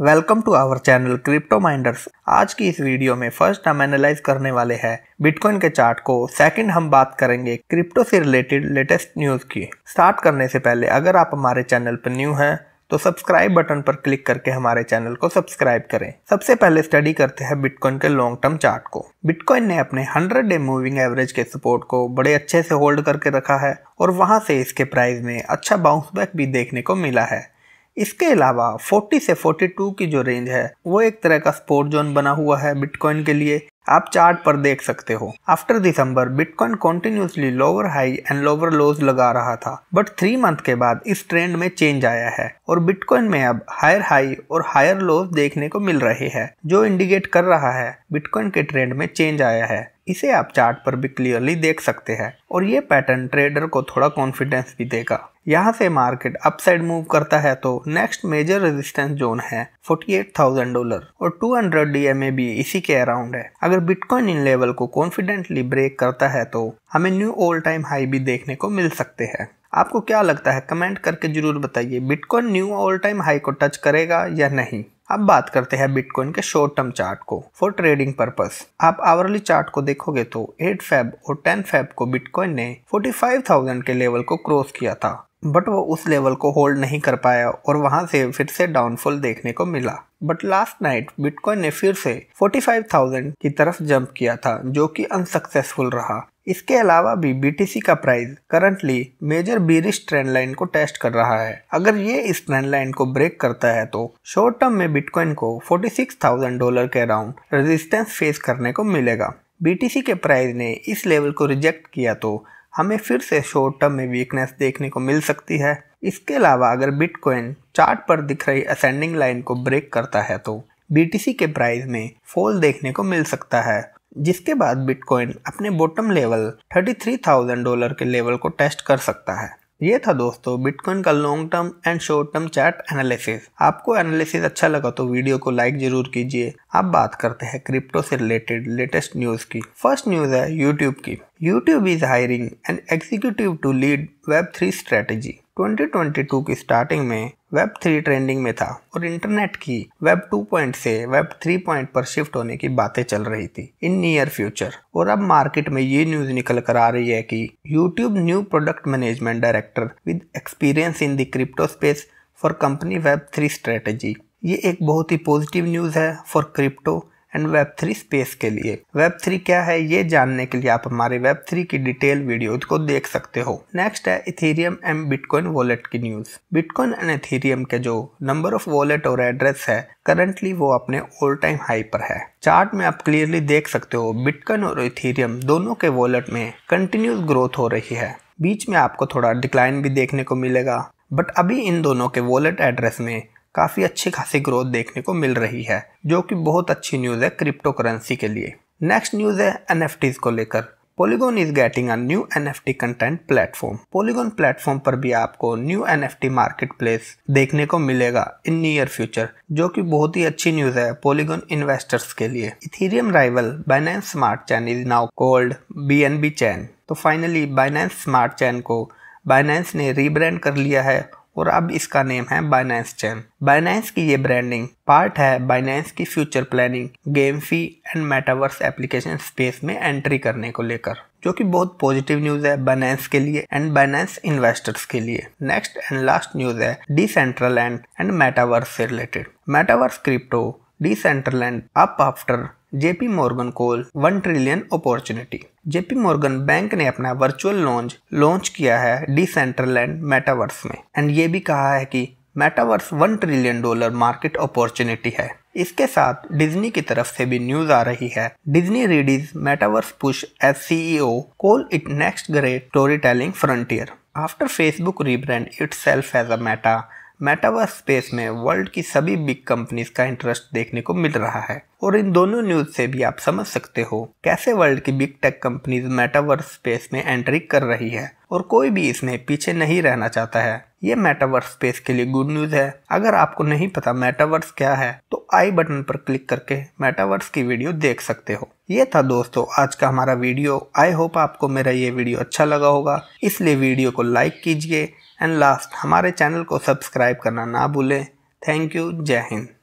welcome to our channel crypto minders आज की इस वीडियो में फर्स्ट हम एनालाइज करने वाले हैं बिटकॉइन के चार्ट को सेकंड हम बात करेंगे क्रिप्टो से रिलेटेड लेटेस्ट न्यूज की स्टार्ट करने से पहले अगर आप हमारे चैनल पर न्यू हैं तो सब्सक्राइब बटन पर क्लिक करके हमारे चैनल को सब्सक्राइब करें सबसे पहले स्टडी करते हैं बिटकॉइन के लॉन्ग टर्म चार्ट को बिटकॉइन ने अपने 100 डे मूविंग एवरेज के सपोर्ट को बड़े अच्छे से होल्ड करके रखा है और वहां से इसके प्राइस में अच्छा बाउंस बैक भी देखने को मिला है इसके अलावा 40 से 42 की जो रेंज है वो एक तरह का स्पोर्ट जोन बना हुआ है बिटकॉइन के लिए आप चार्ट पर देख सकते हो आफ्टर दिसंबर bitcoin continuously lower high and lower lows लगा रहा था बट थ्री मंथ के बाद इस ट्रेंड में चेंज आया है और बिटकॉइन में अब हायर हाई और हायर लोज देखने को मिल रहे हैं जो इंडिकेट कर रहा है बिटकॉइन के ट्रेंड में चेंज आया है इसे आप चार्ट पर भी क्लियरली देख सकते हैं और ये पैटर्न ट्रेडर को थोड़ा कॉन्फिडेंस भी देगा यहाँ से मार्केट अपसाइड मूव करता है तो नेक्स्ट मेजर रेजिस्टेंस जोन है 48,000 डॉलर और 200 डीएमए भी इसी के अराउंड है अगर बिटकॉइन इन लेवल को कॉन्फिडेंटली ब्रेक करता है तो हमें न्यू ऑल टाइम हाई भी देखने को मिल सकते हैं आपको क्या लगता है कमेंट करके जरूर बताइए bitcoin new all time high को टच करेगा या नहीं अब बात करते हैं बिटकॉइन के शॉर्ट टर्म चार्ट को फॉर ट्रेडिंग पर्पस आप आवरली चार्ट को देखोगे तो 8 फेब और 10 फेब को बिटकॉइन ने 45,000 के लेवल को क्रॉस किया था बट वो उस लेवल को होल्ड नहीं कर पाया और वहां से फिर से डाउनफॉल देखने को मिला बट लास्ट नाइट बिटकॉइन ने फिर से 45,000 की तरफ जंप किया था जो कि अनसक्सेसफुल रहा इसके अलावा भी बीटीसी का price currently major bearish trend line को टेस्ट कर रहा है अगर ये इस ट्रेंड लाइन को ब्रेक करता है तो शॉर्ट टर्म में बिटकॉइन को 46,000 डॉलर के अराउंड रेजिस्टेंस फेस करने को मिलेगा BTC के प्राइस ने इस लेवल को रिजेक्ट किया तो हमें फिर से शॉर्ट टर्म में वीकनेस देखने को मिल सकती है इसके अलावा अगर बिटकॉइन चार्ट पर दिख रही असेंडिंग लाइन को ब्रेक करता है तो बीटीसी के प्राइस में फॉल देखने को मिल सकता है जिसके बाद बिटकॉइन अपने बॉटम लेवल 33,000 डॉलर के लेवल को टेस्ट कर सकता है ये था दोस्तों बिटकॉइन का long term and short term chart analysis आपको एनालिसिस अच्छा लगा तो वीडियो को लाइक जरूर कीजिए अब बात करते हैं क्रिप्टो से रिलेटेड लेटेस्ट न्यूज की फर्स्ट न्यूज है यूट्यूब की YouTube is hiring an executive to lead web three strategy 2022 की स्टार्टिंग में वेब थ्री ट्रेंडिंग में था और इंटरनेट की वेब पॉइंट से वेब पॉइंट पर शिफ्ट होने की बातें चल रही थी इन नियर फ्यूचर और अब मार्केट में ये न्यूज निकल कर आ रही है कि YouTube new product management director with experience in द्रिप्टो crypto space for company web three strategy ये एक बहुत ही पॉजिटिव न्यूज़ है for crypto and web three space के लिए वेब थ्री क्या है ये जानने के लिए आप हमारे वेब थ्री की डिटेल वीडियो को देख सकते हो नेक्स्ट है इथेरियम एंड बिटकॉइन वॉलेट की न्यूज बिटकॉइन एंड इथेरियम के जो नंबर ऑफ वॉलेट और एड्रेस है करंटली वो अपने ऑल टाइम हाई पर है चार्ट में आप क्लियरली देख सकते हो बिटकॉइन और इथेरियम दोनों के वॉलेट में कंटिन्यूस ग्रोथ हो रही है बीच में आपको थोड़ा डिक्लाइन भी देखने को मिलेगा बट अभी इन दोनों के वॉलेट एड्रेस में काफ़ी अच्छी खासी ग्रोथ देखने को मिल रही है जो कि बहुत अच्छी न्यूज़ है क्रिप्टो करेंसी के लिए नेक्स्ट न्यूज़ है एन को लेकर Polygon is getting a new N F T content platform Polygon platform पर भी आपको new N F T market place देखने को मिलेगा इन नियर फ्यूचर जो कि बहुत ही अच्छी न्यूज है पोलिगोन इन्वेस्टर्स के लिए Ethereum rival Binance smart chain is now called B N B chain तो फाइनली बाइनेंस स्मार्ट चैन को बाइनेंस ने रीब्रांड कर लिया है और अब इसका नेम है बाइनेंस चैन बाइनेंस की ये ब्रांडिंग पार्ट है बाइनेंस की future planning game fi and metaverse application space में एंट्री करने को लेकर जो कि बहुत पॉजिटिव न्यूज है बाइनेंस के लिए एंड बाइनेंस इन्वेस्टर्स के लिए नेक्स्ट एंड लास्ट न्यूज है डिसेंट्रल एंड मेटावर्स से related metaverse crypto Decentraland and up after JP Morgan call one trillion opportunity JP Morgan bank ने अपना वर्चुअल लॉन्च लॉन्च किया है डिसेंट्रलैंड मेटावर्स में and ये भी कहा है कि metaverse one trillion dollar market opportunity है इसके साथ डिज्नी की तरफ से भी न्यूज आ रही है Disney readies metaverse push as CEO call it next great storytelling frontier after Facebook rebrand itself as a meta metaverse space में वर्ल्ड की सभी बिग कंपनीज का इंटरेस्ट देखने को मिल रहा है और इन दोनों न्यूज से भी आप समझ सकते हो कैसे वर्ल्ड की big tech companies metaverse space में एंट्री कर रही है और कोई भी इसमें पीछे नहीं रहना चाहता है ये मेटावर्स स्पेस के लिए गुड न्यूज है अगर आपको नहीं पता मेटावर्स क्या है तो आई बटन पर क्लिक करके मेटावर्स की वीडियो देख सकते हो ये था दोस्तों आज का हमारा वीडियो आई होप आपको मेरा ये वीडियो अच्छा लगा होगा इसलिए वीडियो को लाइक कीजिए एंड लास्ट हमारे चैनल को सब्सक्राइब करना ना भूलें थैंक यू जय हिंद